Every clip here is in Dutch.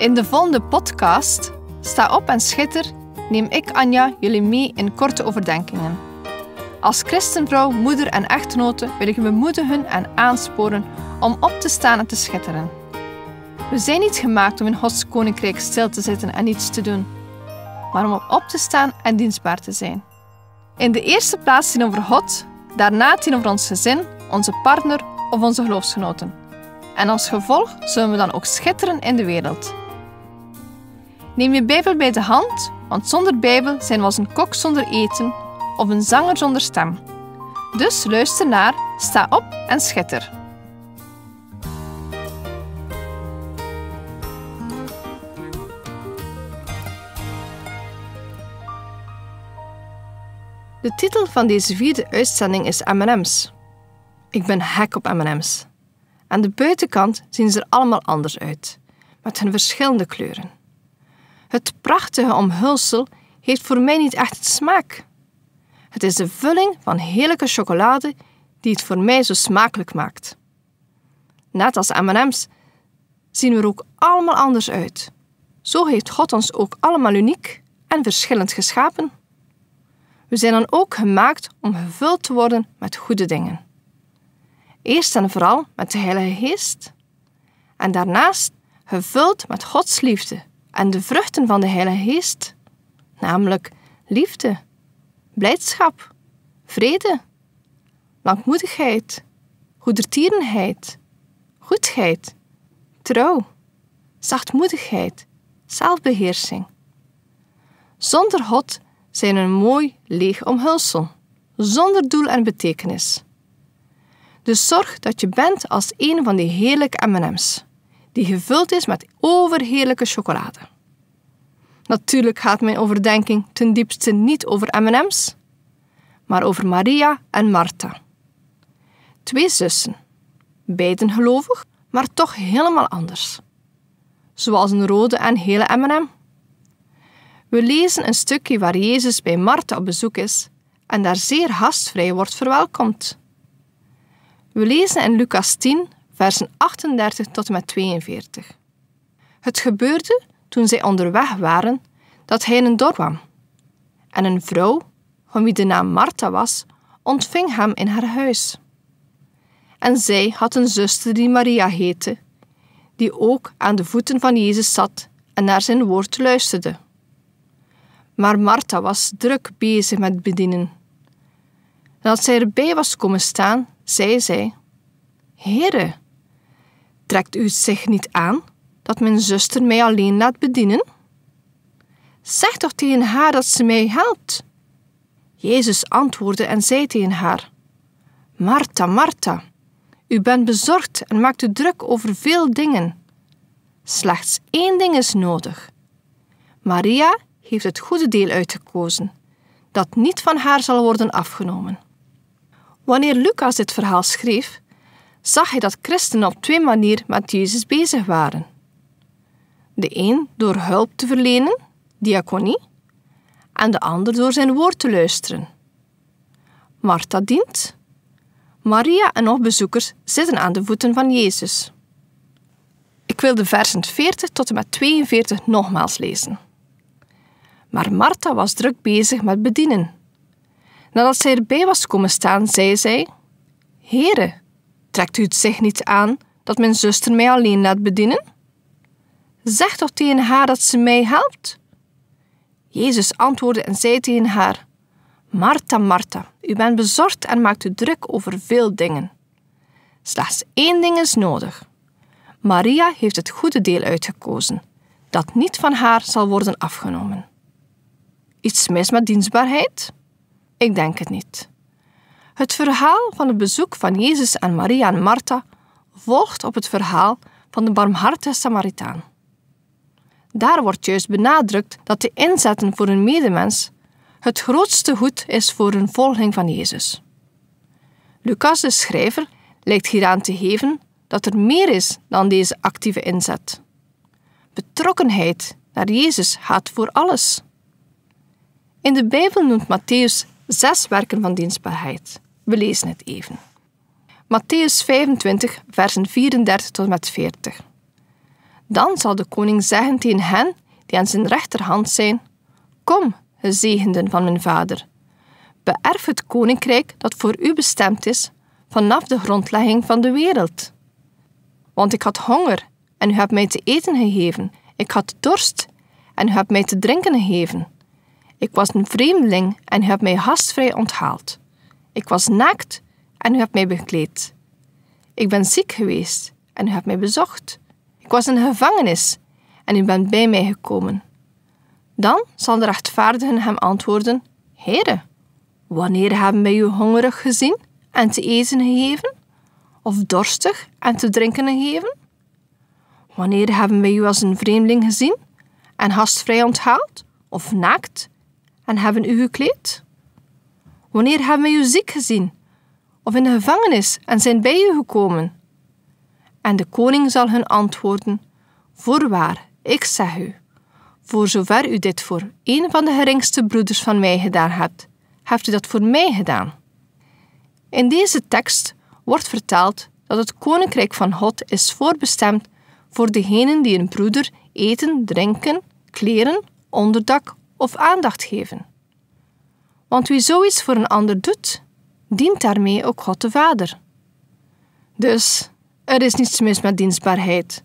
In de volgende podcast, Sta op en schitter, neem ik Anja jullie mee in korte overdenkingen. Als christenvrouw, moeder en echtgenote wil ik u hun en aansporen om op te staan en te schitteren. We zijn niet gemaakt om in Gods koninkrijk stil te zitten en niets te doen, maar om op te staan en dienstbaar te zijn. In de eerste plaats zien over God, daarna zien over ons gezin, onze partner of onze geloofsgenoten. En als gevolg zullen we dan ook schitteren in de wereld. Neem je Bijbel bij de hand, want zonder Bijbel zijn we als een kok zonder eten of een zanger zonder stem. Dus luister naar, sta op en schitter. De titel van deze vierde uitzending is M&M's. Ik ben hek op M&M's. Aan de buitenkant zien ze er allemaal anders uit, met hun verschillende kleuren. Het prachtige omhulsel heeft voor mij niet echt smaak. Het is de vulling van heerlijke chocolade die het voor mij zo smakelijk maakt. Net als M&M's zien we er ook allemaal anders uit. Zo heeft God ons ook allemaal uniek en verschillend geschapen. We zijn dan ook gemaakt om gevuld te worden met goede dingen. Eerst en vooral met de Heilige Geest en daarnaast gevuld met Gods liefde, en de vruchten van de Heilige Geest, namelijk liefde, blijdschap, vrede, langmoedigheid, goedertierenheid, goedheid, trouw, zachtmoedigheid, zelfbeheersing. Zonder God zijn een mooi leeg omhulsel, zonder doel en betekenis. Dus zorg dat je bent als een van die heerlijke MM's die gevuld is met overheerlijke chocolade. Natuurlijk gaat mijn overdenking ten diepste niet over MM's, maar over Maria en Martha. Twee zussen, beiden gelovig, maar toch helemaal anders. Zoals een rode en hele MM. We lezen een stukje waar Jezus bij Martha op bezoek is en daar zeer gastvrij wordt verwelkomd. We lezen in Lucas 10, versen 38 tot en met 42. Het gebeurde toen zij onderweg waren dat hij in een dorp kwam. En een vrouw, van wie de naam Martha was, ontving hem in haar huis. En zij had een zuster die Maria heette, die ook aan de voeten van Jezus zat en naar zijn woord luisterde. Maar Martha was druk bezig met bedienen. En als zij erbij was komen staan, zei zij: Heere, Trekt u zich niet aan dat mijn zuster mij alleen laat bedienen? Zeg toch tegen haar dat ze mij helpt. Jezus antwoordde en zei tegen haar: Martha, Martha, u bent bezorgd en maakt u druk over veel dingen. Slechts één ding is nodig. Maria heeft het goede deel uitgekozen, dat niet van haar zal worden afgenomen. Wanneer Lucas dit verhaal schreef, zag hij dat christenen op twee manieren met Jezus bezig waren. De een door hulp te verlenen, diaconie, en de ander door zijn woord te luisteren. Martha dient. Maria en nog bezoekers zitten aan de voeten van Jezus. Ik wil de versen 40 tot en met 42 nogmaals lezen. Maar Martha was druk bezig met bedienen. Nadat zij erbij was komen staan, zei zij: Heere, Trekt u het zich niet aan dat mijn zuster mij alleen laat bedienen? Zeg toch tegen haar dat ze mij helpt? Jezus antwoordde en zei tegen haar: Martha, Martha, u bent bezorgd en maakt u druk over veel dingen. Slechts één ding is nodig. Maria heeft het goede deel uitgekozen, dat niet van haar zal worden afgenomen. Iets mis met dienstbaarheid? Ik denk het niet. Het verhaal van het bezoek van Jezus aan Maria en Martha volgt op het verhaal van de barmhartige Samaritaan. Daar wordt juist benadrukt dat de inzetten voor een medemens het grootste goed is voor een volging van Jezus. Lucas, de schrijver, lijkt hieraan te geven dat er meer is dan deze actieve inzet. Betrokkenheid naar Jezus gaat voor alles. In de Bijbel noemt Matthäus zes werken van dienstbaarheid. We lezen het even. Matthäus 25, versen 34 tot met 40. Dan zal de koning zeggen tegen hen die aan zijn rechterhand zijn: Kom, gezegenden van mijn vader, beërf het koninkrijk dat voor u bestemd is vanaf de grondlegging van de wereld. Want ik had honger en u hebt mij te eten gegeven. Ik had dorst en u hebt mij te drinken gegeven. Ik was een vreemdeling en u hebt mij gastvrij onthaald. Ik was naakt en u hebt mij bekleed. Ik ben ziek geweest en u hebt mij bezocht. Ik was in de gevangenis en u bent bij mij gekomen. Dan zal de rechtvaardigen hem antwoorden: Heere, wanneer hebben wij u hongerig gezien en te eten gegeven? Of dorstig en te drinken gegeven? Wanneer hebben wij u als een vreemdeling gezien en gastvrij onthaald? Of naakt en hebben u gekleed? Wanneer hebben we u ziek gezien? Of in de gevangenis en zijn bij u gekomen? En de koning zal hun antwoorden: Voorwaar, ik zeg u, voor zover u dit voor een van de geringste broeders van mij gedaan hebt, heeft u dat voor mij gedaan. In deze tekst wordt verteld dat het koninkrijk van God is voorbestemd voor degenen die een broeder eten, drinken, kleren, onderdak of aandacht geven. Want wie zoiets voor een ander doet, dient daarmee ook God de Vader. Dus er is niets mis met dienstbaarheid.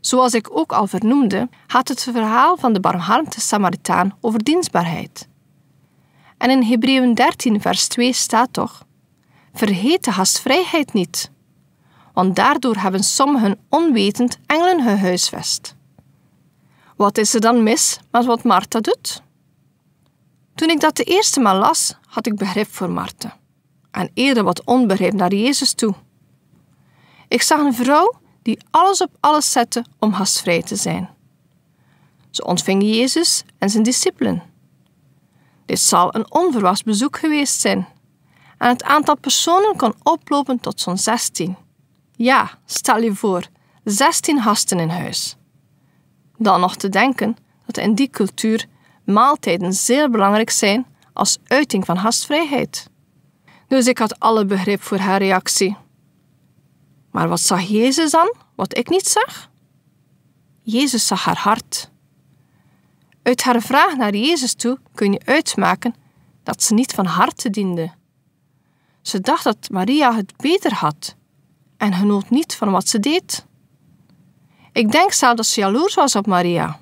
Zoals ik ook al vernoemde, gaat het verhaal van de barmhartige Samaritaan over dienstbaarheid. En in Hebreeën 13, vers 2 staat toch: Vergeet de gastvrijheid niet, want daardoor hebben sommigen onwetend engelen gehuisvest. Wat is er dan mis met wat Martha doet? Toen ik dat de eerste maal las, had ik begrip voor Marten. En eerder wat onbegrip naar Jezus toe. Ik zag een vrouw die alles op alles zette om gastvrij te zijn. Ze ontving Jezus en zijn discipelen. Dit zal een onverwacht bezoek geweest zijn. En het aantal personen kon oplopen tot zo'n 16. Ja, stel je voor, 16 gasten in huis. Dan nog te denken dat in die cultuur maaltijden zeer belangrijk zijn als uiting van gastvrijheid. Dus ik had alle begrip voor haar reactie. Maar wat zag Jezus dan, wat ik niet zag? Jezus zag haar hart. Uit haar vraag naar Jezus toe kun je uitmaken dat ze niet van harte diende. Ze dacht dat Maria het beter had en genoot niet van wat ze deed. Ik denk zelf dat ze jaloers was op Maria.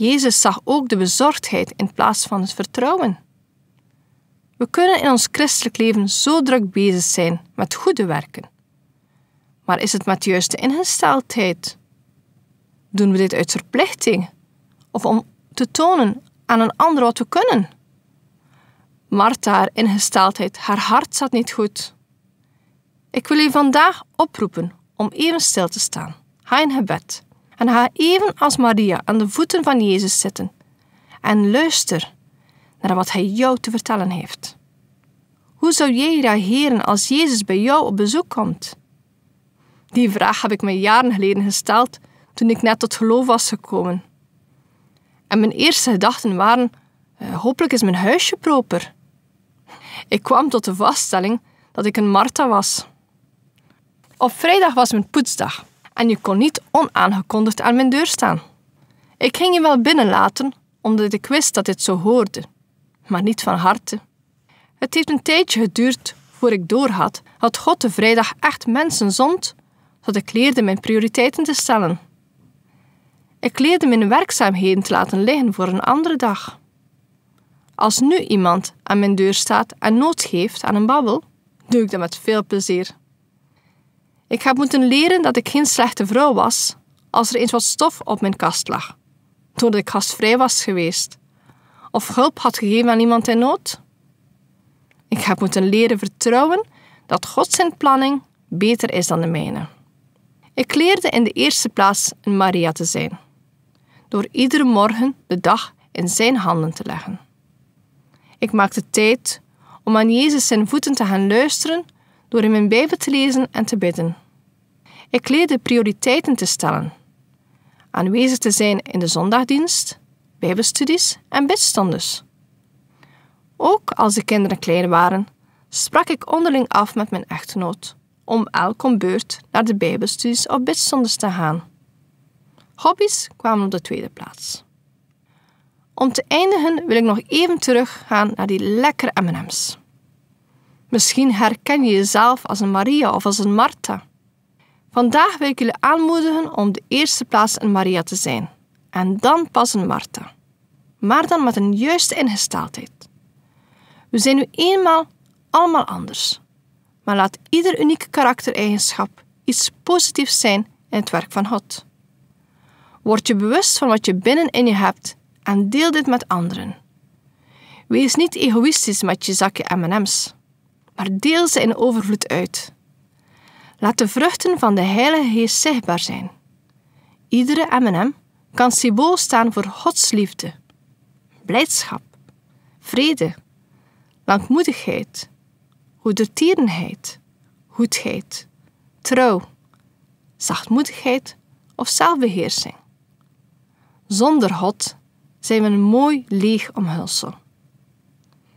Jezus zag ook de bezorgdheid in plaats van het vertrouwen. We kunnen in ons christelijk leven zo druk bezig zijn met goede werken. Maar is het met juiste ingesteldheid? Doen we dit uit verplichting of om te tonen aan een ander wat we kunnen? Martha, haar ingesteldheid, haar hart zat niet goed. Ik wil u vandaag oproepen om even stil te staan. Ga in bed en ga even als Maria aan de voeten van Jezus zitten en luister naar wat Hij jou te vertellen heeft. Hoe zou jij reageren als Jezus bij jou op bezoek komt? Die vraag heb ik me jaren geleden gesteld toen ik net tot geloof was gekomen. En mijn eerste gedachten waren: eh, hopelijk is mijn huisje proper. Ik kwam tot de vaststelling dat ik een Martha was. Op vrijdag was mijn poetsdag en je kon niet onaangekondigd aan mijn deur staan. Ik ging je wel binnenlaten, omdat ik wist dat dit zo hoorde, maar niet van harte. Het heeft een tijdje geduurd voor ik doorhad dat God de vrijdag echt mensen zond, dat ik leerde mijn prioriteiten te stellen. Ik leerde mijn werkzaamheden te laten liggen voor een andere dag. Als nu iemand aan mijn deur staat en nood geeft aan een babbel, doe ik dat met veel plezier. Ik heb moeten leren dat ik geen slechte vrouw was als er eens wat stof op mijn kast lag, doordat ik gastvrij was geweest of hulp had gegeven aan iemand in nood. Ik heb moeten leren vertrouwen dat God zijn planning beter is dan de mijne. Ik leerde in de eerste plaats een Maria te zijn, door iedere morgen de dag in zijn handen te leggen. Ik maakte tijd om aan Jezus zijn voeten te gaan luisteren door in mijn Bijbel te lezen en te bidden. Ik leerde prioriteiten te stellen, aanwezig te zijn in de zondagdienst, Bijbelstudies en bidstondes. Ook als de kinderen klein waren, sprak ik onderling af met mijn echtgenoot om elk om beurt naar de Bijbelstudies of bidstondes te gaan. Hobby's kwamen op de tweede plaats. Om te eindigen wil ik nog even teruggaan naar die lekkere MM's. Misschien herken je jezelf als een Maria of als een Martha. Vandaag wil ik jullie aanmoedigen om de eerste plaats een Maria te zijn en dan pas een Martha. Maar dan met een juiste ingesteldheid. We zijn nu eenmaal allemaal anders. Maar laat ieder unieke karaktereigenschap iets positiefs zijn in het werk van God. Word je bewust van wat je binnenin je hebt en deel dit met anderen. Wees niet egoïstisch met je zakje MM's maar deel ze in overvloed uit. Laat de vruchten van de Heilige Geest zichtbaar zijn. Iedere MM kan symbool staan voor Gods liefde, blijdschap, vrede, langmoedigheid, goedertierenheid, goedheid, trouw, zachtmoedigheid of zelfbeheersing. Zonder God zijn we een mooi leeg omhulsel.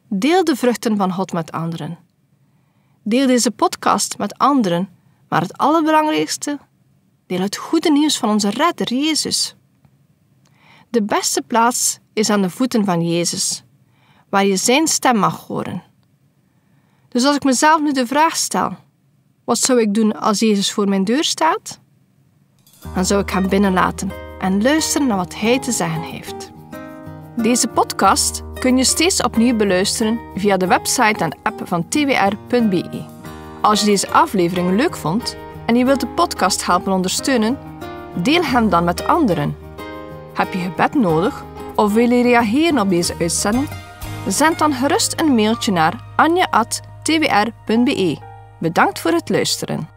Deel de vruchten van God met anderen Deel deze podcast met anderen, maar het allerbelangrijkste, deel het goede nieuws van onze redder Jezus. De beste plaats is aan de voeten van Jezus, waar je Zijn stem mag horen. Dus als ik mezelf nu de vraag stel: wat zou ik doen als Jezus voor mijn deur staat? Dan zou ik hem binnenlaten en luisteren naar wat Hij te zeggen heeft. Deze podcast kun je steeds opnieuw beluisteren via de website en app van twr.be. Als je deze aflevering leuk vond en je wilt de podcast helpen ondersteunen, deel hem dan met anderen. Heb je gebed nodig of wil je reageren op deze uitzending? Zend dan gerust een mailtje naar anja.twr.be. Bedankt voor het luisteren.